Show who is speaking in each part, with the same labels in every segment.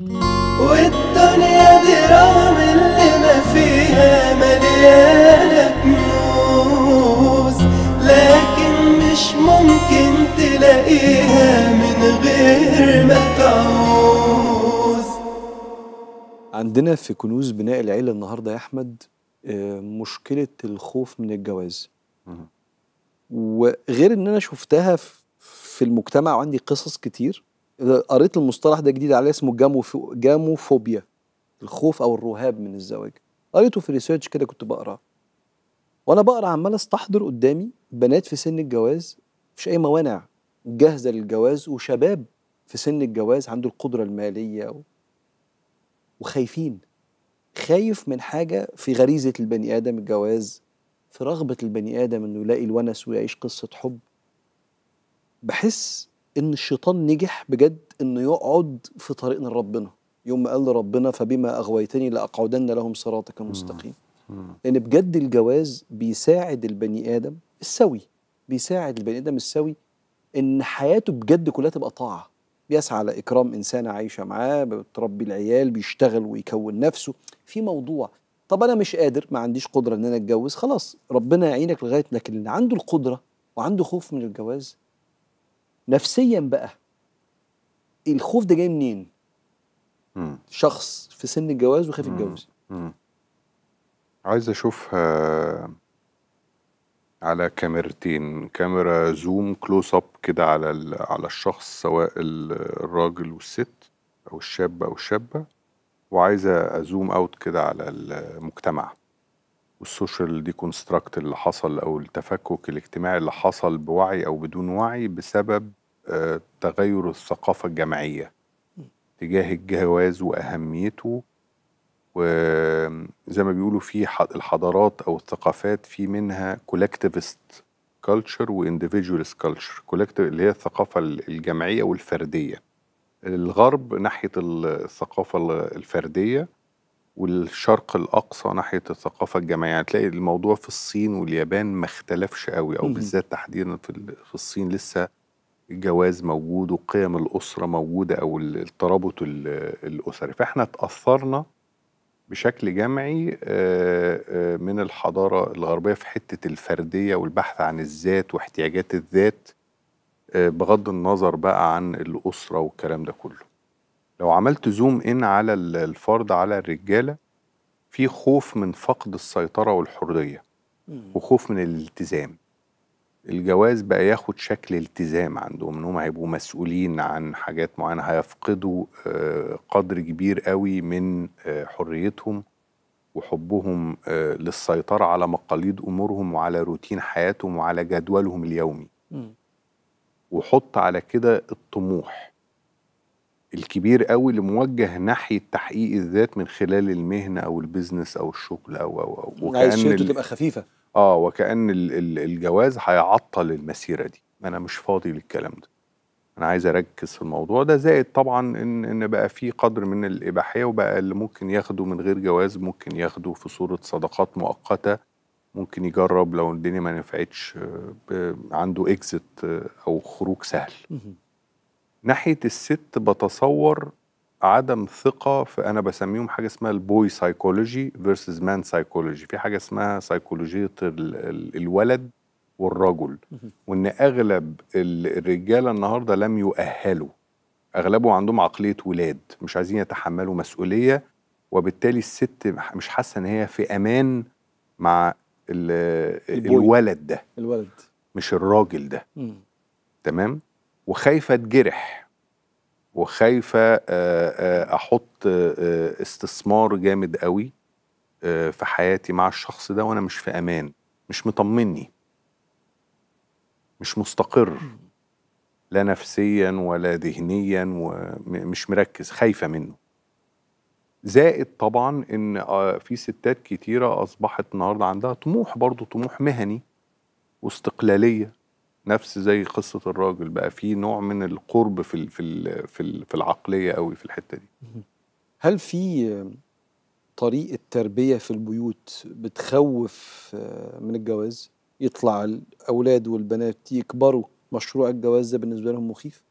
Speaker 1: والدنيا دي رغم اللي ما فيها مليانة كنوز لكن مش ممكن تلاقيها من غير ما تعوز
Speaker 2: عندنا في كنوز بناء العيلة النهاردة يا أحمد آه، مشكلة الخوف من الجواز وغير ان انا شفتها في المجتمع وعندي قصص كتير قريت المصطلح ده جديد عليه اسمه جاموفو جاموفوبيا الخوف او الرهاب من الزواج قريته في ريسيرش كده كنت بقراه وانا بقرا عمال استحضر قدامي بنات في سن الجواز مش اي موانع جاهزه للجواز وشباب في سن الجواز عنده القدره الماليه و... وخايفين خايف من حاجه في غريزه البني ادم الجواز في رغبه البني ادم انه يلاقي الونس ويعيش قصه حب بحس ان الشيطان نجح بجد انه يقعد في طريقنا لربنا يوم ما قال لربنا فبما اغويتني لاقعدن لهم صراطك المستقيم لان بجد الجواز بيساعد البني ادم السوي بيساعد البني ادم السوي ان حياته بجد كلها تبقى طاعه بيسعى على اكرام انسانه عايشه معاه بتربي العيال بيشتغل ويكون نفسه في موضوع طب انا مش قادر ما عنديش قدره ان انا اتجوز خلاص ربنا يعينك لغايه لكن اللي عنده القدره وعنده خوف من الجواز نفسيا بقى الخوف ده جاي منين؟ مم. شخص في سن الجواز وخايف يتجوز
Speaker 1: عايز اشوفها آه، على كاميرتين كاميرا زوم كلوز اب كده على على الشخص سواء الراجل والست او الشاب او الشابه وعايزه ازوم اوت كده على المجتمع والسوشيال ديكونستراكت اللي حصل او التفكك الاجتماعي اللي حصل بوعي او بدون وعي بسبب آه، تغير الثقافه الجماعيه تجاه الجواز واهميته وزي ما بيقولوا في الحضارات او الثقافات في منها كولكتيفست كلتشر وانديفيدوالست كلتشر كولكتيف اللي هي الثقافه الجمعيه والفرديه الغرب ناحيه الثقافه الفرديه والشرق الاقصى ناحيه الثقافه الجماعيه يعني تلاقي الموضوع في الصين واليابان ما اختلفش قوي او بالذات تحديدا في الصين لسه الجواز موجود وقيم الاسره موجوده او الترابط الاسري فاحنا تاثرنا بشكل جمعي من الحضاره الغربيه في حته الفرديه والبحث عن الذات واحتياجات الذات بغض النظر بقى عن الاسره والكلام ده كله لو عملت زوم ان على الفرد على الرجاله في خوف من فقد السيطره والحريه وخوف من الالتزام الجواز بقى ياخد شكل التزام عندهم انهم هيبقوا مسؤولين عن حاجات معينه هيفقدوا آه، قدر كبير قوي من آه، حريتهم وحبهم آه، للسيطره على مقاليد امورهم وعلى روتين حياتهم وعلى جدولهم اليومي وحط على كده الطموح الكبير قوي اللي موجه ناحيه تحقيق الذات من خلال المهنه او البيزنس او الشغل او او او وكان عايز تبقى خفيفه اه وكان الجواز هيعطل المسيره دي انا مش فاضي للكلام ده انا عايز اركز في الموضوع ده زائد طبعا ان ان بقى في قدر من الاباحيه وبقى اللي ممكن ياخده من غير جواز ممكن ياخده في صوره صداقات مؤقته ممكن يجرب لو الدنيا ما نفعتش آه، عنده اكزت آه، او خروج سهل ناحيه الست بتصور عدم ثقه في انا بسميهم حاجه اسمها البوي سايكولوجي فيرسز مان سايكولوجي في حاجه اسمها سيكولوجيه الولد والرجل وان اغلب الرجاله النهارده لم يؤهلوا اغلبهم عندهم عقليه ولاد مش عايزين يتحملوا مسؤوليه وبالتالي الست مش حاسه ان هي في امان مع الولد ده الولد مش الراجل ده تمام وخايفه اتجرح وخايفه احط استثمار جامد قوي في حياتي مع الشخص ده وانا مش في امان مش مطمني مش مستقر لا نفسيا ولا ذهنيا ومش مركز خايفه منه زائد طبعا ان آه، في ستات كتيره اصبحت النهارده عندها طموح برضه طموح مهني واستقلاليه نفس زي قصه الراجل بقى في نوع من القرب في في في, في العقليه قوي في الحته دي هل في طريقه تربيه في البيوت
Speaker 2: بتخوف آه، من الجواز يطلع الاولاد والبنات يكبروا مشروع الجواز ده بالنسبه لهم مخيف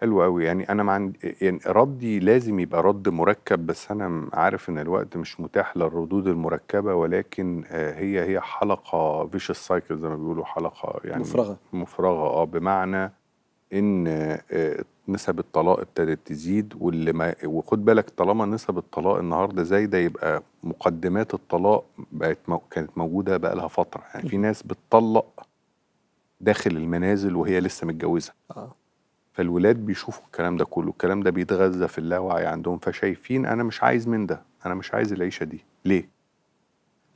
Speaker 1: حلو قوي يعني انا ما عندي يعني ردي لازم يبقى رد مركب بس انا عارف ان الوقت مش متاح للردود المركبه ولكن آه، هي هي حلقه فيش سايكل زي ما بيقولوا حلقه يعني مفرغه مفرغه اه بمعنى ان آه، نسب الطلاق ابتدت تزيد واللي ما وخد بالك طالما نسب الطلاق النهارده زايده يبقى مقدمات الطلاق بقت مو كانت موجوده بقى لها فتره يعني في ناس بتطلق داخل المنازل وهي لسه متجوزه آه. فالولاد بيشوفوا الكلام ده كله الكلام ده بيتغذى في اللاوعي عندهم فشايفين انا مش عايز من ده انا مش عايز العيشه دي ليه,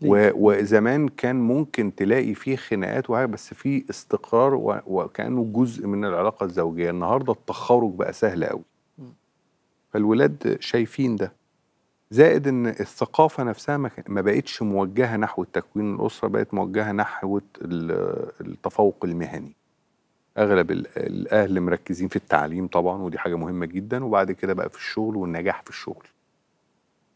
Speaker 1: ليه؟ وزمان كان ممكن تلاقي فيه خناقات وهي بس في استقرار و... وكانه جزء من العلاقه الزوجيه النهارده التخرج بقى سهل قوي فالولاد شايفين ده زائد ان الثقافه نفسها ما بقتش موجهه نحو التكوين الاسره بقت موجهه نحو التفوق المهني اغلب الاهل مركزين في التعليم طبعا ودي حاجه مهمه جدا وبعد كده بقى في الشغل والنجاح في الشغل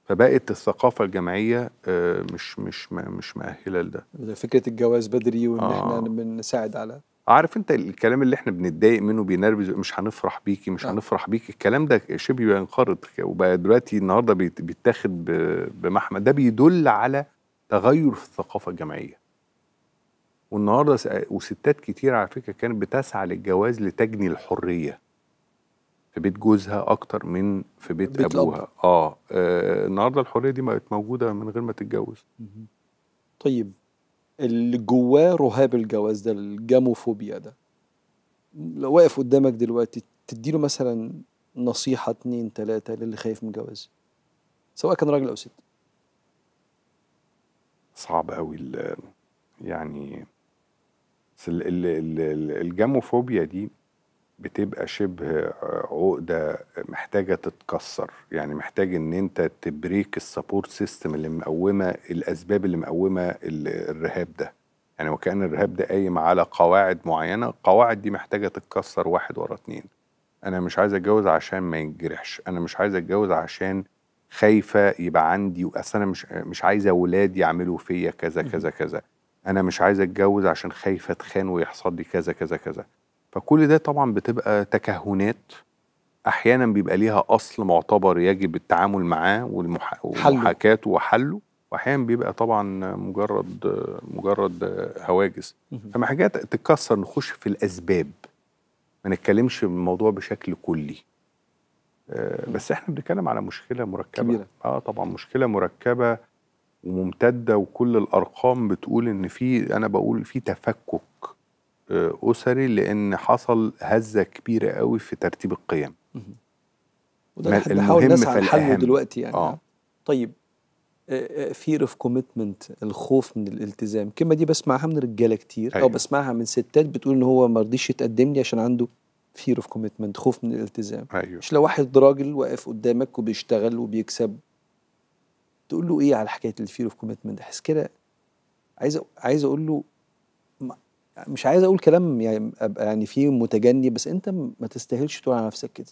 Speaker 1: فبقت الثقافه الجامعيه آه، مش مش مش مؤهله لده
Speaker 2: فكره الجواز بدري وان آه. احنا بنساعد على
Speaker 1: عارف انت الكلام اللي احنا بنتضايق منه بينرفز مش هنفرح بيكي مش آه. هنفرح بيكي الكلام ده شبه بينقرض وبقى دلوقتي النهارده بيتاخد بمحمد ده بيدل على تغير في الثقافه الجامعيه والنهارده وستات كتير على فكره كانت بتسعى للجواز لتجني الحريه في بيت جوزها اكتر من في بيت, بيت ابوها آه. اه النهارده الحريه دي بقت موجوده من غير ما تتجوز طيب اللي جواه رهاب الجواز ده الجاموفوبيا ده
Speaker 2: لو واقف قدامك دلوقتي تديله مثلا نصيحه اتنين تلاته للي خايف من جواز سواء كان راجل او ست
Speaker 1: صعب قوي يعني بس الجاموفوبيا دي بتبقى شبه عقده محتاجه تتكسر يعني محتاج ان انت تبريك السبورت سيستم اللي مقومه الاسباب اللي مقومه الرهاب ده يعني وكان الرهاب ده قايم على قواعد معينه القواعد دي محتاجه تتكسر واحد ورا اتنين انا مش عايز اتجوز عشان ما ينجرحش انا مش عايز اتجوز عشان خايفه يبقى عندي اصل انا مش مش عايزه اولاد يعملوا فيا كذا كذا كذا انا مش عايز اتجوز عشان خايفه اتخان ويحصل لي كذا كذا كذا فكل ده طبعا بتبقى تكهنات احيانا بيبقى ليها اصل معتبر يجب التعامل معاه والمح... ومحاكاته وحله واحيانا بيبقى طبعا مجرد مجرد هواجس فما حاجات تتكسر نخش في الاسباب ما نتكلمش في الموضوع بشكل كلي آه، بس احنا بنتكلم على مشكله مركبه كبيرة. اه طبعا مشكله مركبه وممتده وكل الارقام بتقول ان في انا بقول في تفكك آه، اسري لان حصل هزه كبيره قوي في ترتيب القيم وده اللي بنحاول نسعى لحله دلوقتي يعني آه.
Speaker 2: طيب فير اوف كوميتمنت الخوف من الالتزام الكلمه دي بسمعها من رجاله كتير أيوة. او بسمعها من ستات بتقول ان هو ما رضيش يتقدم لي عشان عنده فير اوف كوميتمنت خوف من الالتزام أيوة. مش لو واحد راجل واقف قدامك وبيشتغل وبيكسب تقول له ايه على حكايه الفير اوف كوميتمنت احس كده عايز عايز اقول له مش عايز اقول كلام يعني ابقى يعني فيه متجني بس انت ما تستاهلش تقول على نفسك كده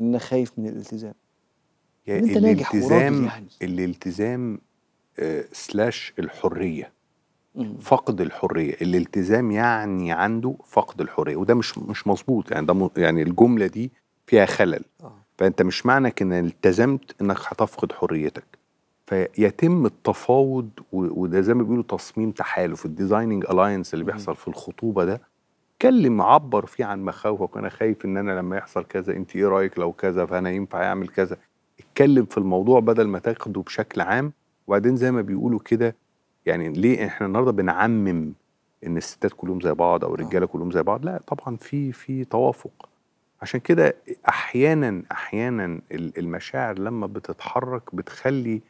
Speaker 2: ان انا خايف من الالتزام
Speaker 1: يعني انت ناجح الالتزام يعني. الالتزام آه سلاش الحريه مم. فقد الحريه الالتزام يعني عنده فقد الحريه وده مش مش مظبوط يعني ده يعني الجمله دي فيها خلل آه. فانت مش معنى ان التزمت انك هتفقد حريتك فيتم التفاوض وده زي ما بيقولوا تصميم تحالف الديزايننج الاينس اللي بيحصل في الخطوبه ده اتكلم عبر فيه عن مخاوفك وانا خايف ان انا لما يحصل كذا انت ايه رايك لو كذا فانا ينفع اعمل كذا اتكلم في الموضوع بدل ما تاخده بشكل عام وبعدين زي ما بيقولوا كده يعني ليه احنا النهارده بنعمم ان الستات كلهم زي بعض او الرجاله آه. كلهم زي بعض لا طبعا في في توافق عشان كده احيانا احيانا المشاعر لما بتتحرك بتخلي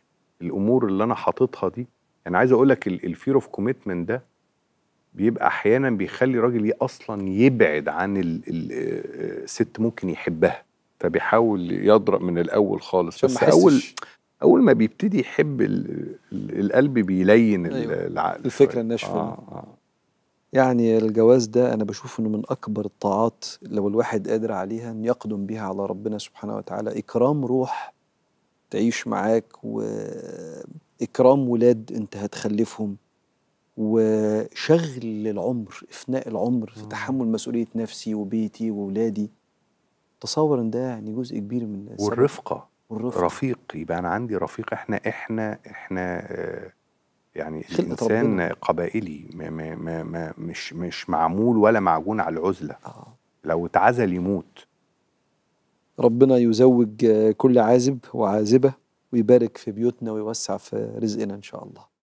Speaker 1: الامور اللي انا حاططها دي انا يعني عايز اقول لك الفير اوف كوميتمنت ده بيبقى احيانا بيخلي الراجل اصلا يبعد عن الست ممكن يحبها فبيحاول يضرب من الاول خالص بس اول اول ما بيبتدي يحب القلب بيلين أيوة.
Speaker 2: العقل الفكره الناشفه آه،, آه. يعني الجواز ده انا بشوف انه من اكبر الطاعات لو الواحد قادر عليها ان يقدم بها على ربنا سبحانه وتعالى اكرام روح تعيش معاك وإكرام ولاد أنت هتخلفهم وشغل العمر إفناء العمر في تحمل مسؤولية نفسي وبيتي وولادي تصور ان ده يعني جزء كبير من والرفقه
Speaker 1: والرفقه رفيق يبقى انا عندي رفيق احنا احنا احنا آه، يعني الانسان قبائلي ما ما ما مش مش معمول ولا معجون على العزله آه. لو اتعزل يموت ربنا يزوج كل عازب
Speaker 2: وعازبة ويبارك في بيوتنا ويوسع في رزقنا إن شاء الله